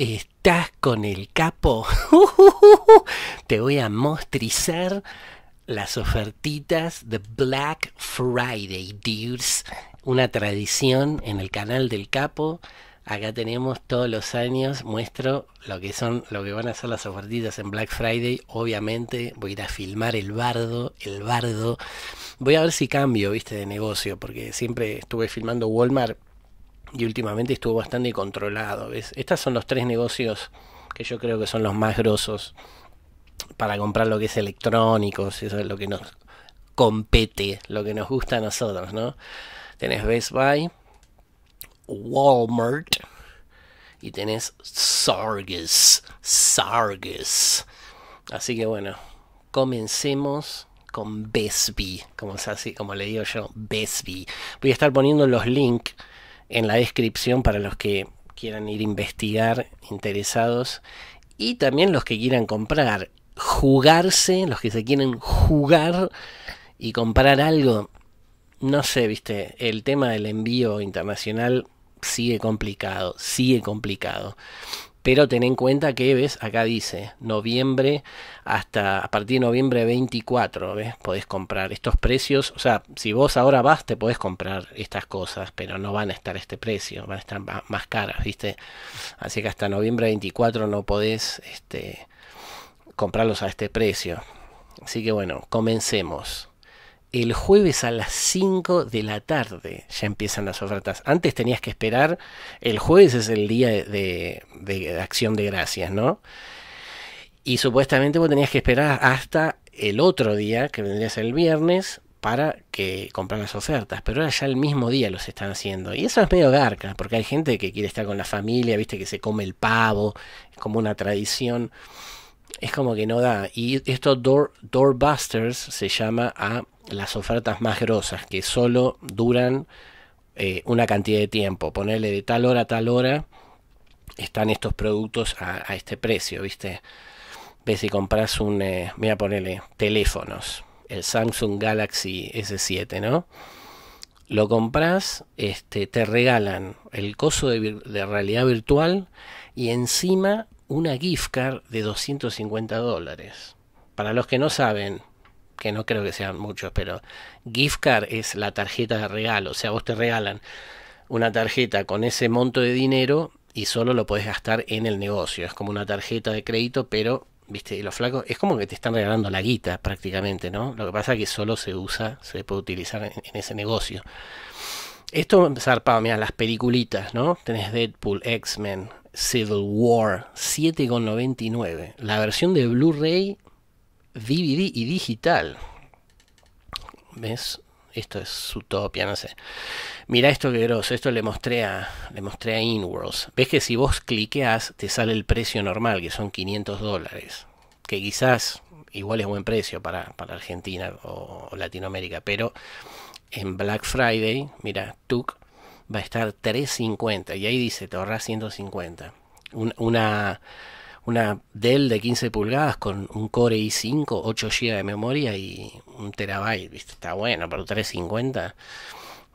¿Estás con el capo? Te voy a mostrizar las ofertitas de Black Friday, dudes. Una tradición en el canal del capo. Acá tenemos todos los años, muestro lo que son, lo que van a ser las ofertitas en Black Friday. Obviamente voy a ir a filmar el bardo, el bardo. Voy a ver si cambio, viste, de negocio, porque siempre estuve filmando Walmart y últimamente estuvo bastante controlado. Estos son los tres negocios que yo creo que son los más grosos para comprar lo que es electrónicos, eso es lo que nos compete, lo que nos gusta a nosotros, ¿no? Tenés Best Buy, Walmart y tenés Sargus, Sargus. Así que bueno, comencemos con Best como, como le digo yo, Buy Voy a estar poniendo los links en la descripción para los que quieran ir a investigar interesados y también los que quieran comprar, jugarse, los que se quieren jugar y comprar algo. No sé, viste, el tema del envío internacional sigue complicado, sigue complicado. Pero ten en cuenta que, ves, acá dice noviembre hasta a partir de noviembre 24, ¿ves? Podés comprar estos precios. O sea, si vos ahora vas, te podés comprar estas cosas, pero no van a estar a este precio, van a estar más caras, ¿viste? Así que hasta noviembre 24 no podés este, comprarlos a este precio. Así que bueno, comencemos el jueves a las 5 de la tarde ya empiezan las ofertas. Antes tenías que esperar, el jueves es el día de, acción de gracias, ¿no? Y supuestamente vos tenías que esperar hasta el otro día, que vendría a ser el viernes, para que comprar las ofertas. Pero ahora ya el mismo día los están haciendo. Y eso es medio garca, porque hay gente que quiere estar con la familia, viste que se come el pavo, es como una tradición. Es como que no da. Y estos Door, Doorbusters se llama a las ofertas más grosas que solo duran eh, una cantidad de tiempo. Ponerle de tal hora a tal hora están estos productos a, este precio, ¿viste? Ves si compras un, voy eh, a ponerle teléfonos, el Samsung Galaxy S7, ¿no? Lo compras, este, te regalan el coso de, de realidad virtual y encima una gift card de 250 dólares. Para los que no saben, que no creo que sean muchos, pero gift card es la tarjeta de regalo, o sea, vos te regalan una tarjeta con ese monto de dinero y solo lo podés gastar en el negocio, es como una tarjeta de crédito, pero, viste, los flacos, es como que te están regalando la guita prácticamente, ¿no? Lo que pasa es que solo se usa, se puede utilizar en, ese negocio. Esto zarpado, mirá, las peliculitas, ¿no? Tenés Deadpool, X-Men, Civil War, 7,99. La versión de Blu-ray DVD y digital. ¿Ves? Esto es utopia, no sé. Mira esto que grosso, esto le mostré a, le mostré a Inworlds. Ves que si vos cliqueas te sale el precio normal, que son 500 dólares. Que quizás igual es buen precio para, Argentina o, Latinoamérica, pero en Black Friday, mira, TUC va a estar 3.50 y ahí dice, te ahorras 150. una una Dell de 15 pulgadas con un Core i5, 8 GB de memoria y un terabyte, ¿viste? está bueno, pero 350.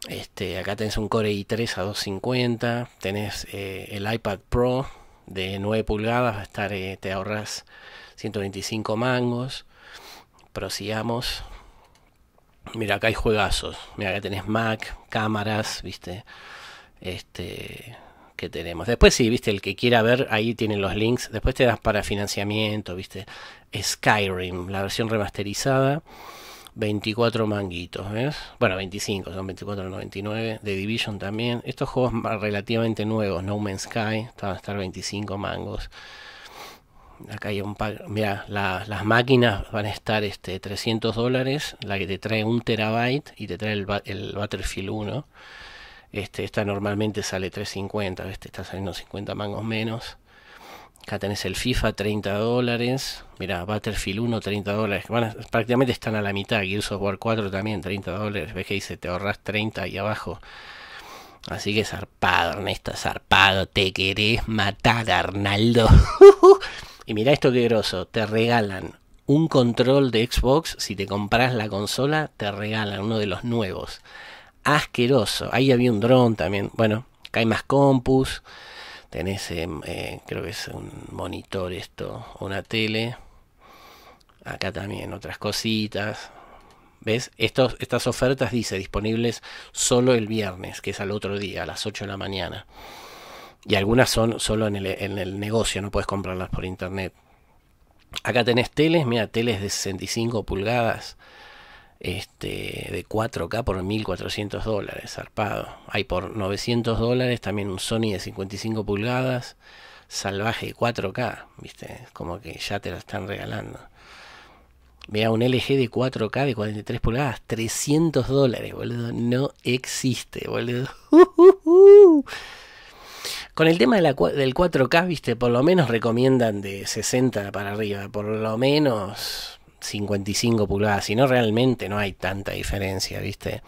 Este, acá tenés un Core i3 a 250, tenés eh, el iPad Pro de 9 pulgadas, estar, eh, te ahorras 125 mangos. Prosigamos. Mira, acá hay juegazos. Mira, acá tenés Mac, cámaras, viste. Este, que tenemos. Después si viste, el que quiera ver, ahí tienen los links. Después te das para financiamiento, viste. Skyrim, la versión remasterizada. 24 manguitos, ¿ves? Bueno, 25, son 24.99. de Division también. Estos juegos relativamente nuevos, No Man's Sky, van a estar 25 mangos. Acá hay un par Mira, las máquinas van a estar este, 300 dólares. La que te trae un terabyte y te trae el, el Battlefield 1. Este, esta normalmente sale 3.50, este está saliendo 50 mangos menos. Acá tenés el FIFA 30 dólares. Mira, Battlefield 1 30 dólares. Bueno, prácticamente están a la mitad. Gears of War 4 también 30 dólares. Ves que dice te ahorras 30 ahí abajo. Así que zarpado, Ernesto, zarpado. Te querés matar, Arnaldo. y mira esto que groso. Te regalan un control de Xbox. Si te compras la consola, te regalan uno de los nuevos asqueroso. Ahí había un dron también. Bueno, acá hay más compus. Tenés, em, eh, creo que es un monitor esto, una tele. Acá también otras cositas. ¿Ves? Estos, estas ofertas dice disponibles solo el viernes, que es al otro día, a las 8 de la mañana. Y algunas son solo en el, en el negocio, no puedes comprarlas por internet. Acá tenés teles, mira, teles de 65 pulgadas este, de 4K por 1400 dólares, zarpado. Hay por 900 dólares también un Sony de 55 pulgadas, salvaje 4K, viste, como que ya te la están regalando. Vea un LG de 4K de 43 pulgadas, 300 dólares, boludo, no existe, boludo. Con el tema del 4K, viste, por lo menos recomiendan de 60 para arriba, por lo menos 55 pulgadas, si no realmente no hay tanta diferencia, ¿viste?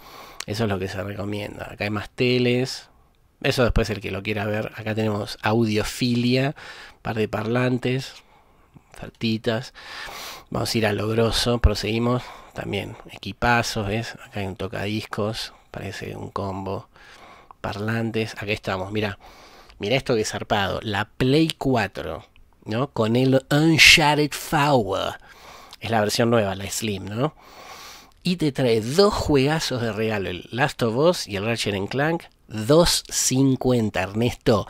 Eso es lo que se recomienda. Acá hay más teles, eso después el que lo quiera ver. Acá tenemos audiofilia, par de parlantes, saltitas Vamos a ir a logroso. proseguimos. También equipazos, ¿ves? Acá hay un tocadiscos, parece un combo. Parlantes, acá estamos, mira. Mira esto que zarpado, la Play 4, ¿no? Con el Uncharted Power es la versión nueva, la Slim, ¿no? Y te trae dos juegazos de regalo, el Last of Us y el Ratchet Clank. 2.50, Ernesto.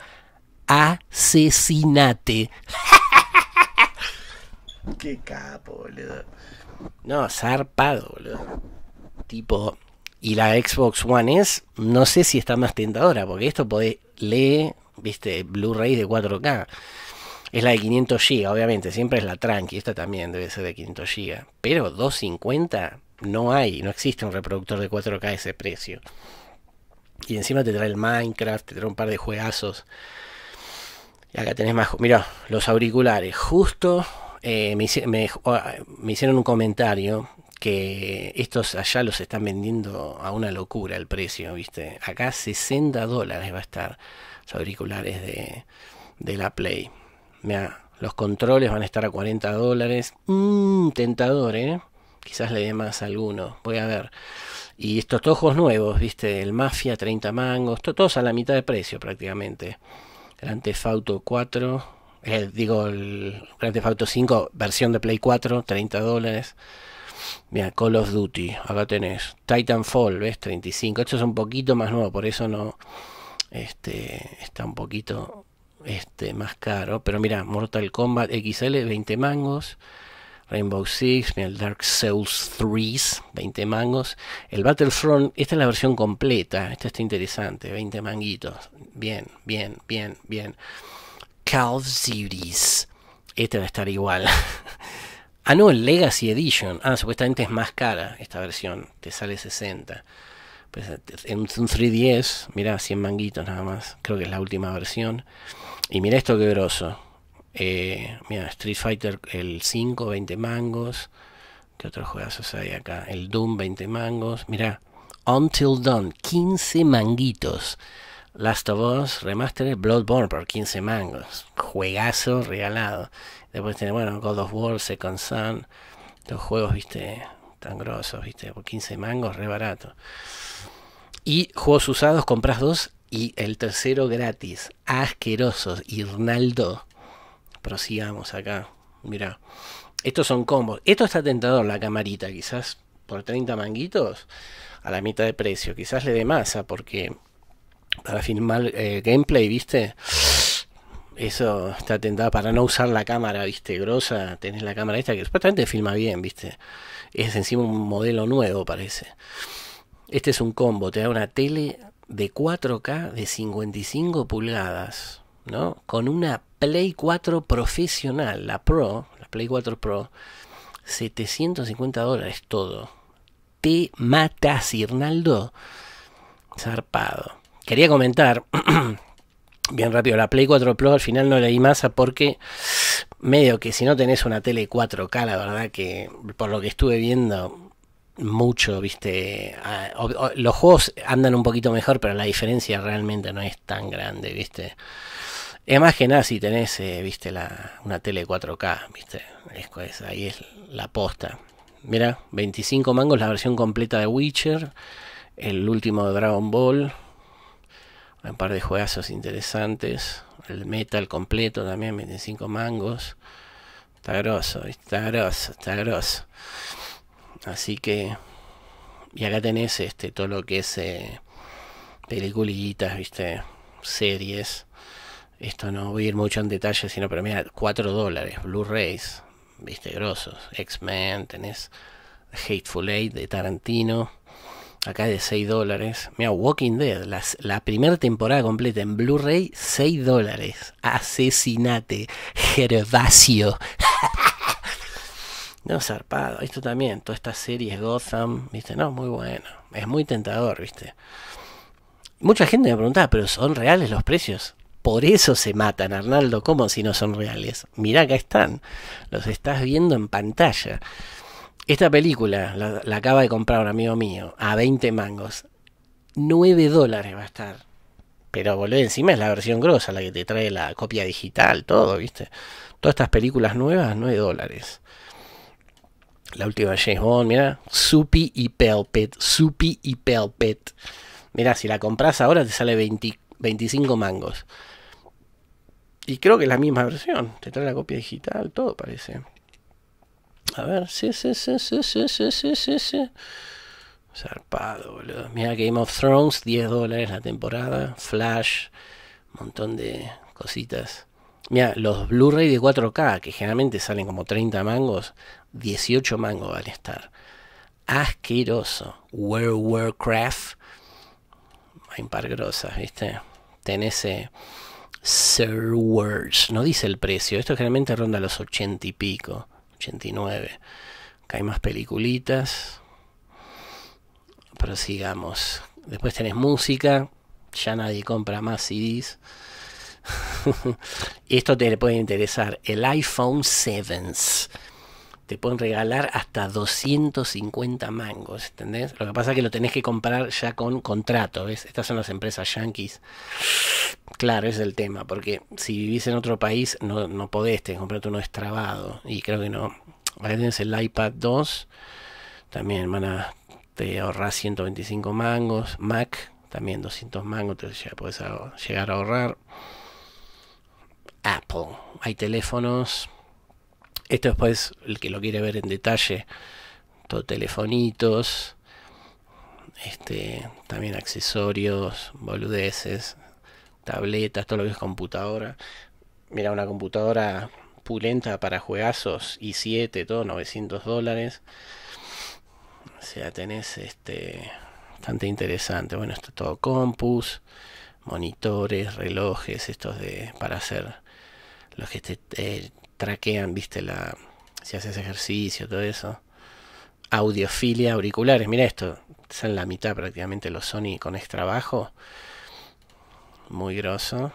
Asesinate. Qué capo, boludo. No, zarpado, boludo. Tipo, y la Xbox One S, no sé si está más tentadora, porque esto puede leer, viste, Blu-ray de 4K es la de 500 GB, obviamente, siempre es la tranqui, esta también debe ser de 500 GB, pero 250 no hay, no existe un reproductor de 4K a ese precio. Y encima te trae el Minecraft, te trae un par de juegazos. Y acá tenés más, mira los auriculares, justo eh, me, hicieron un comentario que estos allá los están vendiendo a una locura el precio, ¿viste? Acá 60 dólares va a estar los auriculares de, de la Play. Mira, los controles van a estar a 40 dólares. Mmm, tentador, ¿eh? Quizás le dé más a alguno. Voy a ver. Y estos ojos nuevos, ¿viste? El Mafia, 30 mangos. Todos a la mitad de precio prácticamente. Grand Theft Auto 4. Eh, digo, el Grand Theft Auto 5, versión de Play 4, 30 dólares. Mira, Call of Duty, acá tenés. Titanfall, ¿ves? 35. Esto es un poquito más nuevo, por eso no. Este, está un poquito este, más caro. Pero mira, Mortal Kombat XL, 20 mangos. Rainbow Six, el Dark Souls 3, 20 mangos. El Battlefront, esta es la versión completa. Esta está interesante, 20 manguitos. Bien, bien, bien, bien. Call of Este va a estar igual. ah, no, el Legacy Edition. Ah, supuestamente es más cara esta versión. Te sale 60. Pues, en un 3DS, mira, 100 manguitos nada más. Creo que es la última versión. Y mira esto que grosso. Eh, mira, Street Fighter el 5, 20 mangos. ¿Qué otros juegazos hay acá? El Doom, 20 mangos. Mira, Until Dawn, 15 manguitos. Last of Us Remastered Bloodborne por 15 mangos. Juegazo regalado. Después tiene, bueno, God of War, Second Sun. Los juegos, viste, tan grosos, viste, por 15 mangos, re barato. Y juegos usados, compras dos y el tercero gratis. Asquerosos. Irnaldo. Prosigamos acá. Mira. Estos son combos. Esto está tentador la camarita, quizás por 30 manguitos a la mitad de precio. Quizás le dé masa porque para filmar eh, gameplay, ¿viste? Eso está atentado para no usar la cámara, ¿viste? Grosa, tenés la cámara esta que supuestamente filma bien, ¿viste? Es encima un modelo nuevo, parece. Este es un combo, te da una tele de 4K de 55 pulgadas, ¿no? Con una Play 4 profesional, la Pro, la Play 4 Pro, 750 dólares todo. Te matas, Irnaldo. Zarpado. Quería comentar, bien rápido, la Play 4 Pro al final no leí masa porque medio que si no tenés una tele 4K, la verdad que por lo que estuve viendo mucho, viste. los juegos andan un poquito mejor, pero la diferencia realmente no es tan grande, viste. Es más que nada si tenés, eh, viste, la, una tele 4K, viste. Es, ahí es la posta. Mira, 25 mangos la versión completa de Witcher, el último de Dragon Ball. Un par de juegazos interesantes. El metal completo también, 25 mangos. Está grosso, está grosso, está grosso. Así que. Y acá tenés este, todo lo que es eh, peliculitas, ¿viste? Series. Esto no voy a ir mucho en detalle, sino pero mira, 4 dólares, Blu-rays, ¿viste? Grosos. X-Men, tenés Hateful Eight de Tarantino. Acá de 6 dólares. Mira, Walking Dead, la primera temporada completa en Blu-ray, 6 dólares. Asesinate, Gervasio. No, zarpado. Esto también, todas estas series Gotham, ¿viste? No, muy bueno. Es muy tentador, ¿viste? Mucha gente me preguntaba, ¿pero son reales los precios? Por eso se matan, Arnaldo. ¿Cómo si no son reales? Mirá, acá están. Los estás viendo en pantalla. Esta película la, acaba de comprar un amigo mío a 20 mangos. 9 dólares va a estar. Pero boludo, encima es la versión grosa, la que te trae la copia digital, todo, ¿viste? Todas estas películas nuevas, 9 dólares. La última de mira. Supi y Pelpet. Supi y Pelpet. Mira, si la compras ahora te sale 25 mangos. Y creo que es la misma versión. Te trae la copia digital, todo parece. A ver, sí, sí, sí, sí, sí, sí, sí, sí, Zarpado, boludo. Mira Game of Thrones, 10 dólares la temporada. Flash, montón de cositas. Mira, los Blu-ray de 4K, que generalmente salen como 30 mangos, 18 mangos van a estar. Asqueroso. World Warcraft. Hay un par grosas, ¿viste? Tenés eh, Sir No dice el precio. Esto generalmente ronda los 80 y pico. 89. Acá hay más peliculitas. Prosigamos. Después tenés música. Ya nadie compra más CDs. Esto te puede interesar. El iPhone 7 te pueden regalar hasta 250 mangos, ¿entendés? Lo que pasa es que lo tenés que comprar ya con contrato, ¿ves? Estas son las empresas yankees. Claro, es el tema, porque si vivís en otro país no, no podés, te comprarte uno trabado. Y creo que no. Acá tenés el iPad 2, también van a te ahorrar 125 mangos. Mac, también 200 mangos, Entonces ya puedes llegar a ahorrar. Apple, hay teléfonos esto después, el que lo quiere ver en detalle, todo telefonitos, este, también accesorios, boludeces, tabletas, todo lo que es computadora. Mira, una computadora pulenta para juegazos, i7, todo 900 dólares. O sea, tenés este bastante interesante. Bueno, esto todo compus, monitores, relojes, estos de para hacer los que te, eh, traquean, viste, la, si haces ejercicio, todo eso. Audiofilia, auriculares, mira esto, son la mitad prácticamente los Sony con extra bajo. Muy grosso.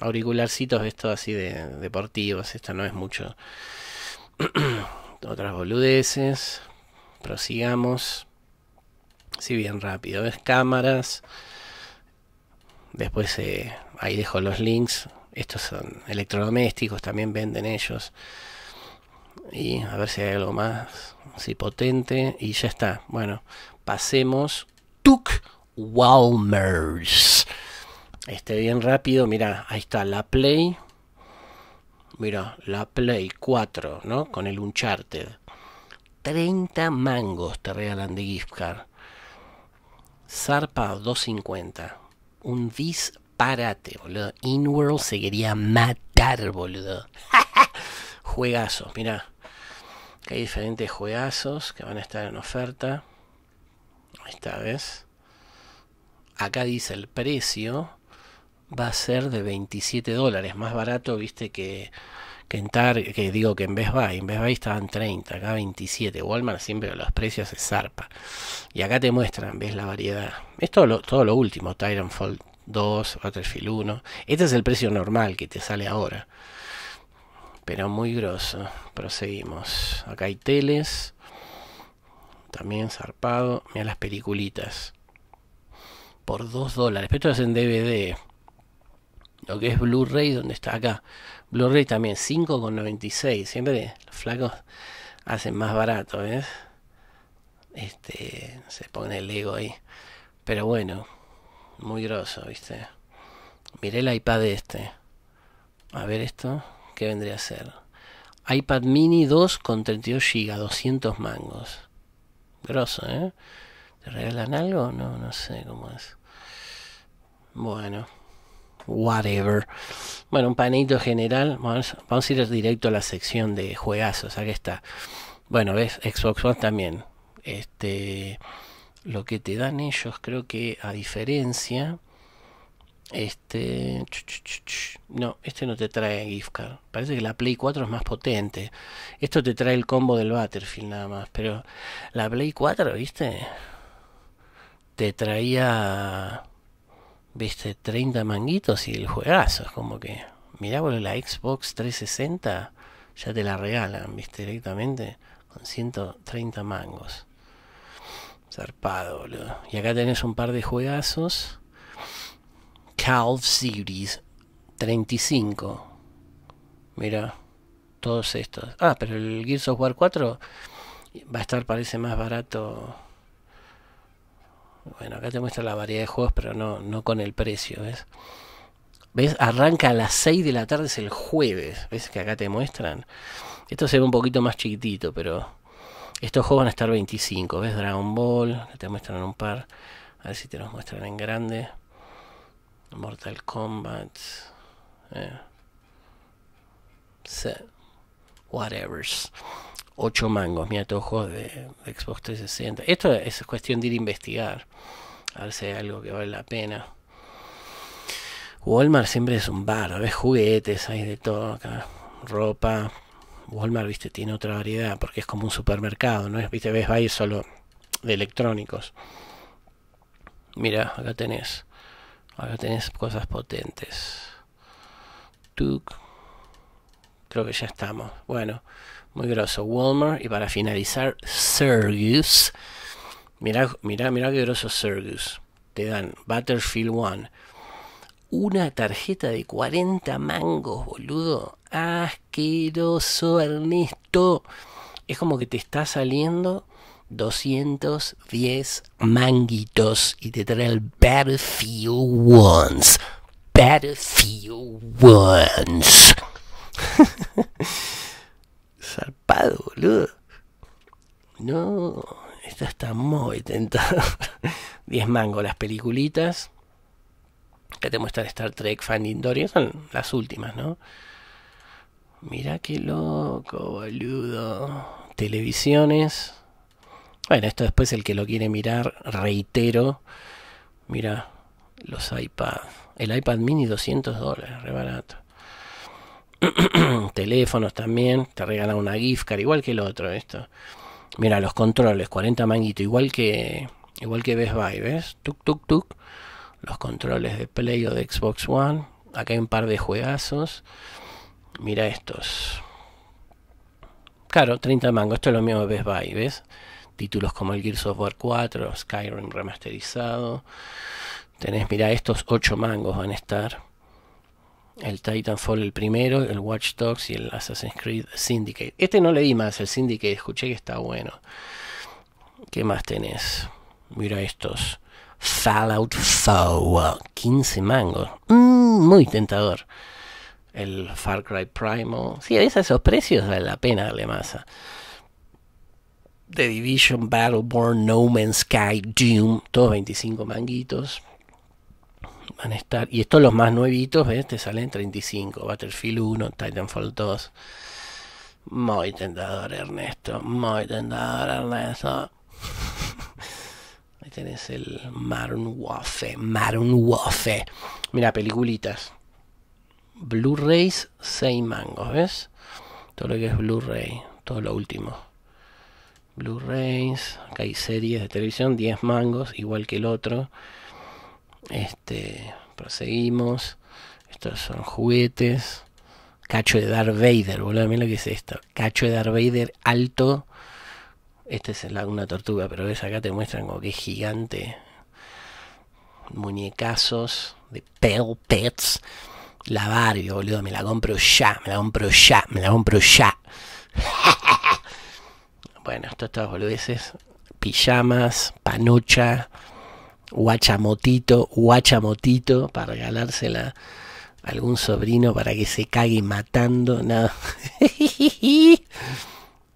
Auricularcitos, esto así de deportivos, esto no es mucho. Otras boludeces. Prosigamos. Si bien rápido, ves cámaras. Después eh, ahí dejo los links estos son electrodomésticos, también venden ellos. Y a ver si hay algo más si potente. Y ya está. Bueno, pasemos. Tuk Walmers. Este bien rápido. Mira, ahí está la Play. Mira, la Play 4, ¿no? Con el Uncharted. 30 mangos te regalan de gift Zarpa 250. Un Vis Parate, boludo. Inworld se quería matar, boludo. Juegazos, mira. hay diferentes juegazos que van a estar en oferta. Esta vez. Acá dice el precio. Va a ser de 27 dólares. Más barato, viste, que, en tar, que digo que en Best Buy. En Best Buy estaban 30, acá 27. Walmart siempre los precios se zarpa. Y acá te muestran, ves la variedad. Es todo lo, último, lo último. 2, Battlefield 1. Este es el precio normal que te sale ahora. Pero muy grosso. Proseguimos. Acá hay teles. También zarpado. Mira las peliculitas. Por 2 dólares. Pero esto es en DVD. Lo que es Blu-ray, donde está acá. Blu-ray también, 5,96. Siempre los flacos hacen más barato, ¿ves? Este, se pone el ego ahí. Pero bueno, muy groso, ¿viste? Miré el iPad este. A ver esto, ¿qué vendría a ser? iPad mini 2 con 32 GB, 200 mangos. Grosso, ¿eh? ¿Te regalan algo? No, no sé cómo es. Bueno, whatever. Bueno, un panito general. Vamos, vamos a ir directo a la sección de juegazos. Aquí está. Bueno, ves, Xbox One también. Este lo que te dan ellos creo que a diferencia este no este no te trae gift card parece que la play 4 es más potente esto te trae el combo del battlefield nada más pero la play 4 viste te traía viste 30 manguitos y el juegazo es como que mirá bueno la xbox 360 ya te la regalan viste directamente con 130 mangos Zarpado, boludo. Y acá tenés un par de juegazos. Call of Series 35. Mira, todos estos. Ah, pero el Gears of War 4 va a estar, parece, más barato. Bueno, acá te muestra la variedad de juegos, pero no, no con el precio, ¿ves? ¿Ves? Arranca a las 6 de la tarde, es el jueves. ¿Ves que acá te muestran? Esto se ve un poquito más chiquitito, pero estos juegos van a estar 25. ¿Ves Dragon Ball? Te muestran un par. A ver si te los muestran en grande. Mortal Kombat. Eh. Whatever. 8 mangos. Mira, todos juegos de, de Xbox 360. Esto es cuestión de ir a investigar. A ver si hay algo que vale la pena. Walmart siempre es un bar. Ves juguetes, hay de todo acá. Ropa. Walmart, viste, tiene otra variedad porque es como un supermercado, ¿no? Viste, ves, va solo de electrónicos. Mira, acá tenés. Acá tenés cosas potentes. Tuk. Creo que ya estamos. Bueno, muy groso. Walmart. Y para finalizar, Sergius. mira mira mira qué grosso Sergius. Te dan Battlefield 1 una tarjeta de 40 mangos, boludo. Asqueroso, Ernesto. Es como que te está saliendo 210 manguitos y te trae el Battlefield Ones. Battlefield Ones. Zarpado, boludo. No, esta está muy tentado. 10 mangos las peliculitas que te muestran Star Trek Finding Dory, son las últimas, ¿no? Mira qué loco, boludo. Televisiones. Bueno, esto después el que lo quiere mirar, reitero. Mira, los iPad. El iPad mini 200 dólares, re barato. Teléfonos también, te regalan una gift card, igual que el otro, esto. Mira, los controles, 40 manguitos, igual que igual que Best Buy, ¿ves? Tuk, tuk, tuk los controles de Play o de Xbox One. Acá hay un par de juegazos. Mira estos. Claro, 30 mangos. Esto es lo mismo de Best Buy, ¿ves? Títulos como el Gear Software 4, Skyrim remasterizado. Tenés, mira, estos 8 mangos van a estar. El Titanfall el primero, el Watch Dogs y el Assassin's Creed Syndicate. Este no le di más, el Syndicate, escuché que está bueno. ¿Qué más tenés? Mira estos. Fallout Foe. 15 mangos. Mm, muy tentador. El Far Cry Primal. Sí, a veces esos precios vale la pena darle masa. The Division, Battleborn, No Man's Sky, Doom. Todos 25 manguitos. Van a estar. Y estos los más nuevitos, ¿ves? Te salen 35. Battlefield 1, Titanfall 2. Muy tentador, Ernesto. Muy tentador, Ernesto. tenés el Maroon Wafe. Maroon Wafe. Mira, peliculitas. Blu-rays, 6 mangos, ¿ves? Todo lo que es Blu-ray, todo lo último. Blu-rays, acá hay series de televisión, 10 mangos, igual que el otro. Este, proseguimos. Estos son juguetes. Cacho de Darth Vader, boludo, mira lo que es esto. Cacho de Darth Vader alto esta es la, una tortuga, pero ves acá te muestran como que es gigante. Muñecazos de Pets. La Barbie, boludo, me la compro ya, me la compro ya, me la compro ya. bueno, esto estas boludeces. Pijamas, panocha, guachamotito, guachamotito, para regalársela a algún sobrino para que se cague matando. Nada.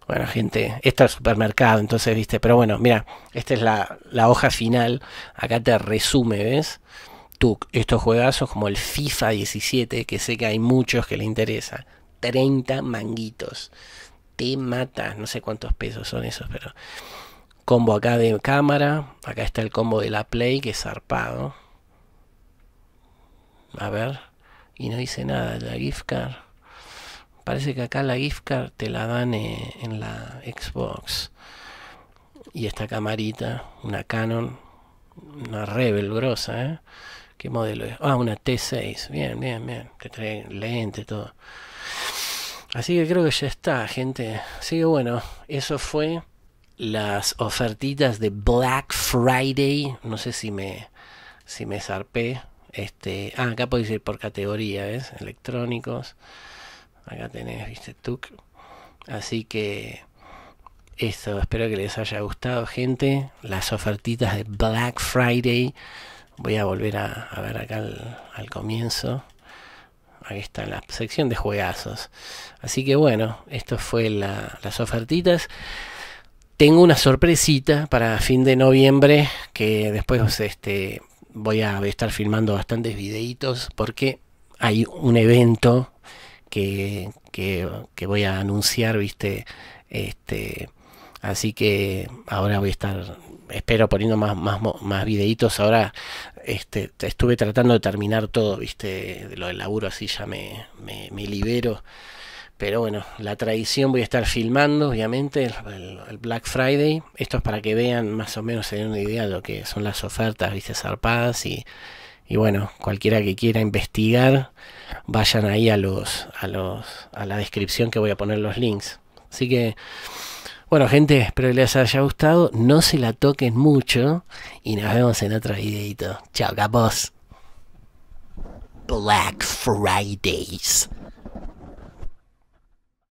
Bueno, gente, esto es supermercado, entonces, viste, pero bueno, mira, esta es la, hoja final, acá te resume, ¿ves? Tú, estos juegazos como el FIFA 17, que sé que hay muchos que le interesa, 30 manguitos, te matas, no sé cuántos pesos son esos, pero combo acá de cámara, acá está el combo de la Play, que es zarpado. A ver, y no dice nada, de la gift card. Parece que acá la gift card te la dan eh, en la Xbox. Y esta camarita, una Canon, una Rebel grosa, ¿eh? ¿Qué modelo es? Ah, una T6. Bien, bien, bien. Te trae lente, todo. Así que creo que ya está, gente. Así que bueno, eso fue las ofertitas de Black Friday. No sé si me, si me zarpé. Este, ah, acá podéis ir por categoría, Electrónicos. Acá tenés, viste, Tuk. Así que esto espero que les haya gustado, gente. Las ofertitas de Black Friday. Voy a volver a, ver acá al, comienzo ahí está la sección de juegazos. Así que bueno, esto fue las ofertitas. Tengo una sorpresita para fin de noviembre que después este, voy a estar filmando bastantes videitos porque hay un evento que, que, voy a anunciar, ¿viste? Este, así que ahora voy a estar, espero poniendo más, más, más videitos. Ahora este, estuve tratando de terminar todo, ¿viste? Lo del laburo así ya me, me, libero. Pero bueno, la tradición voy a estar filmando, obviamente, el, Black Friday. Esto es para que vean más o menos, se den una idea de lo que son las ofertas, viste, zarpadas. Y, y bueno, cualquiera que quiera investigar, vayan ahí a los, a los, a la descripción que voy a poner los links. Así que, bueno, gente, espero que les haya gustado. No se la toquen mucho y nos vemos en otro videito. Chao, capos. Black Fridays.